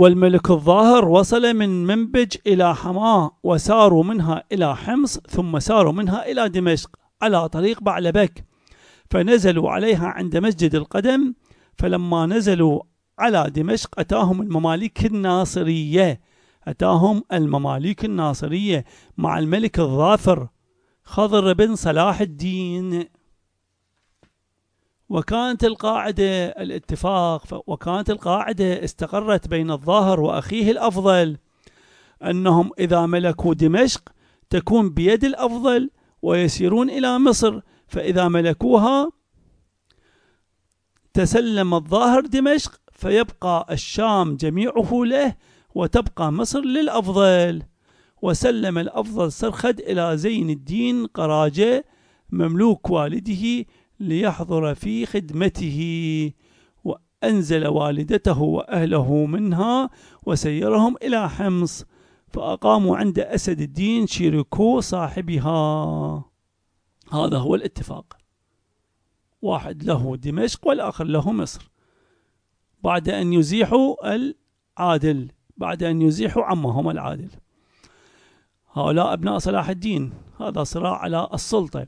والملك الظاهر وصل من منبج إلى حماة وساروا منها إلى حمص ثم ساروا منها إلى دمشق على طريق بعلبك فنزلوا عليها عند مسجد القدم فلما نزلوا على دمشق أتاهم المماليك الناصرية أتاهم المماليك الناصرية مع الملك الظافر خضر بن صلاح الدين وكانت القاعدة الاتفاق وكانت القاعدة استقرت بين الظاهر وأخيه الأفضل أنهم إذا ملكوا دمشق تكون بيد الأفضل ويسيرون إلى مصر فإذا ملكوها تسلم الظاهر دمشق فيبقى الشام جميعه له وتبقى مصر للأفضل وسلم الأفضل سرخد إلى زين الدين قراجة مملوك والده ليحضر في خدمته وأنزل والدته وأهله منها وسيرهم إلى حمص فأقاموا عند أسد الدين شيركو صاحبها هذا هو الاتفاق واحد له دمشق والآخر له مصر بعد أن يزيحوا العادل بعد أن يزيحوا عمهم العادل هؤلاء أبناء صلاح الدين هذا صراع على السلطة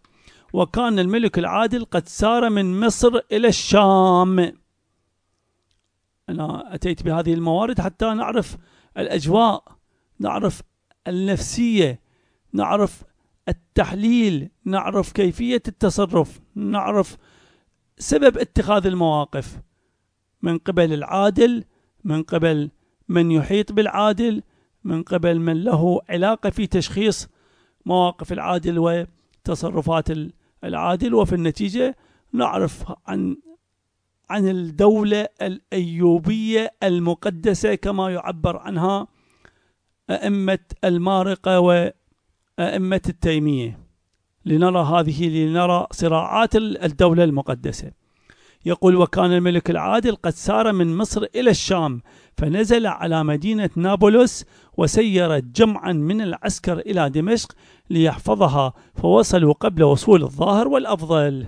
وكان الملك العادل قد سار من مصر إلى الشام أنا أتيت بهذه الموارد حتى نعرف الأجواء نعرف النفسية نعرف التحليل نعرف كيفية التصرف نعرف سبب اتخاذ المواقف من قبل العادل من قبل من يحيط بالعادل من قبل من له علاقة في تشخيص مواقف العادل وتصرفات العادل العادل وفي النتيجة نعرف عن عن الدولة الأيوبية المقدسة كما يعبر عنها أئمة المارقة وأئمة التيمية لنرى هذه لنرى صراعات الدولة المقدسة يقول وكان الملك العادل قد سار من مصر إلى الشام فنزل على مدينة نابلس وسير جمعا من العسكر إلى دمشق ليحفظها فوصلوا قبل وصول الظاهر والأفضل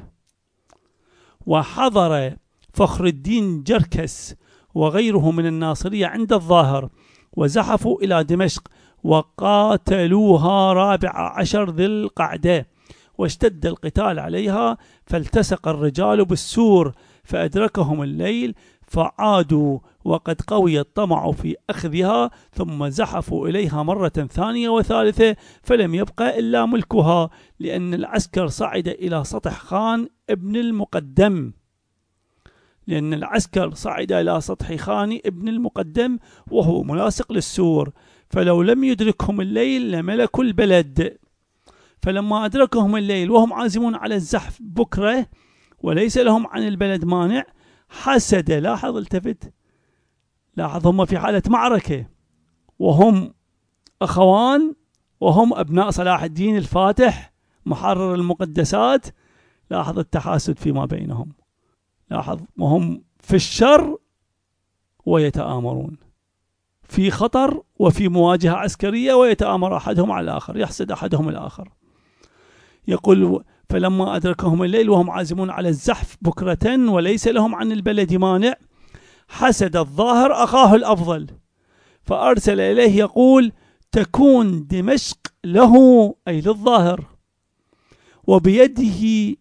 وحضر فخر الدين جركس وغيره من الناصرية عند الظاهر وزحفوا إلى دمشق وقاتلوها رابع عشر ذي القعدة واشتد القتال عليها فالتصق الرجال بالسور فأدركهم الليل فعادوا وقد قوي الطمع في أخذها ثم زحفوا إليها مرة ثانية وثالثة فلم يبقى إلا ملكها لأن العسكر صعد إلى سطح خان ابن المقدم لأن العسكر صعد إلى سطح خان ابن المقدم وهو ملاصق للسور فلو لم يدركهم الليل لملكوا البلد فلما أدركهم الليل وهم عازمون على الزحف بكرة وليس لهم عن البلد مانع حسد لاحظ التفت لاحظ هم في حالة معركة وهم أخوان وهم أبناء صلاح الدين الفاتح محرر المقدسات لاحظ التحاسد فيما بينهم لاحظ وهم في الشر ويتآمرون في خطر وفي مواجهة عسكرية ويتآمر أحدهم على الآخر يحسد أحدهم الآخر يقول فلما أدركهم الليل وهم عازمون على الزحف بكرة وليس لهم عن البلد مانع حسد الظاهر أخاه الأفضل فأرسل إليه يقول تكون دمشق له أي للظاهر وبيده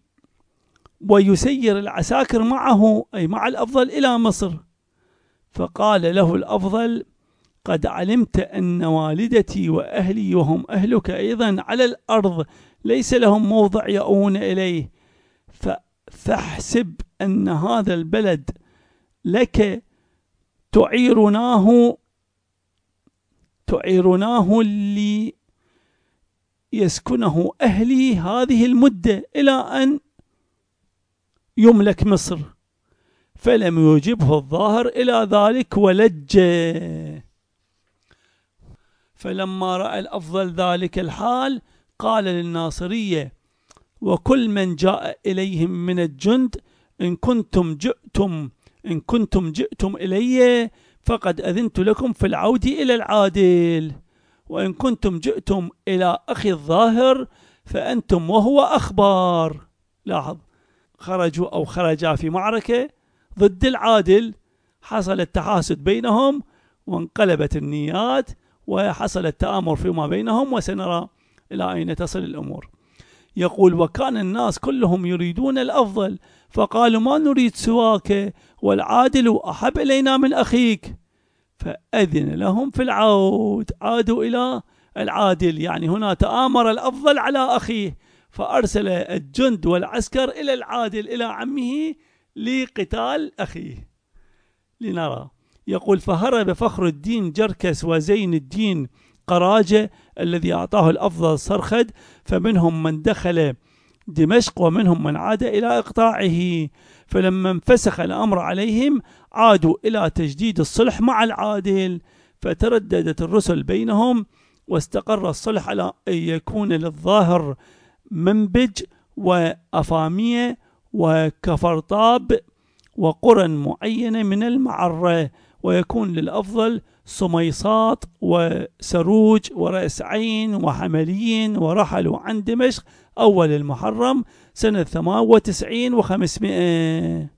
ويسير العساكر معه أي مع الأفضل إلى مصر فقال له الأفضل قد علمت أن والدتي وأهلي وهم أهلك أيضا على الأرض ليس لهم موضع يؤون إليه فاحسب أن هذا البلد لك تعيرناه تعيرناه لي يسكنه أهلي هذه المدة إلى أن يملك مصر فلم يجبه الظاهر إلى ذلك ولجّ فلما رأى الأفضل ذلك الحال قال للناصرية وكل من جاء إليهم من الجند إن كنتم جئتم إن كنتم جئتم إلي فقد أذنت لكم في العود إلى العادل وإن كنتم جئتم إلى أخي الظاهر فأنتم وهو أخبار لاحظ خرجوا أو خرجا في معركة ضد العادل حصل التحاسد بينهم وانقلبت النيات وحصل التآمر فيما بينهم وسنرى إلى أين تصل الأمور يقول وكان الناس كلهم يريدون الأفضل فقالوا ما نريد سواك والعادل أحب إلينا من أخيك فأذن لهم في العود عادوا إلى العادل يعني هنا تآمر الأفضل على أخيه فأرسل الجند والعسكر إلى العادل إلى عمه لقتال أخيه لنرى يقول فهرب فخر الدين جركس وزين الدين قراجة الذي أعطاه الأفضل صرخد فمنهم من دخل دمشق ومنهم من عاد إلى إقطاعه فلما انفسخ الأمر عليهم عادوا إلى تجديد الصلح مع العادل فترددت الرسل بينهم واستقر الصلح على أن يكون للظاهر منبج وأفامية وكفرطاب وقرى معينة من المعرة ويكون للأفضل سميصات وسروج ورأس عين وحمليين ورحلوا عن دمشق أول المحرم سنة ثمان وتسعين وخمسمائة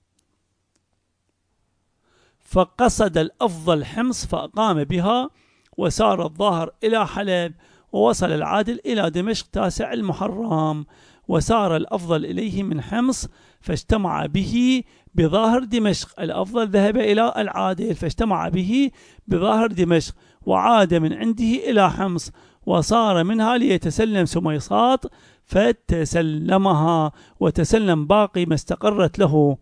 فقصد الأفضل حمص فأقام بها وسار الظاهر إلى حلب ووصل العادل إلى دمشق تاسع المحرم وسار الأفضل إليه من حمص فاجتمع به بظاهر دمشق الأفضل ذهب إلى العادل فاجتمع به بظاهر دمشق وعاد من عنده إلى حمص وصار منها ليتسلم سميصاط فتسلمها وتسلم باقي ما استقرت له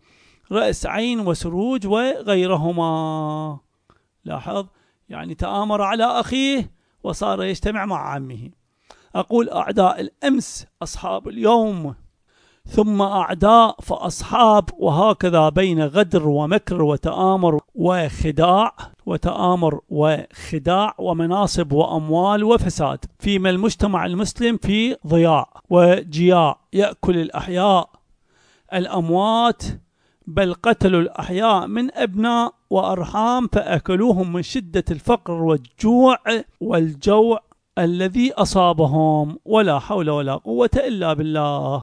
رأس عين وسروج وغيرهما لاحظ يعني تآمر على أخيه وصار يجتمع مع عمه أقول أعداء الأمس أصحاب اليوم ثم أعداء فأصحاب وهكذا بين غدر ومكر وتآمر وخداع وتآمر وخداع ومناصب وأموال وفساد فيما المجتمع المسلم في ضياع وجياع يأكل الأحياء الأموات بل قتلوا الأحياء من أبناء وأرحام فأكلوهم من شدة الفقر والجوع والجوع الذي أصابهم ولا حول ولا قوة إلا بالله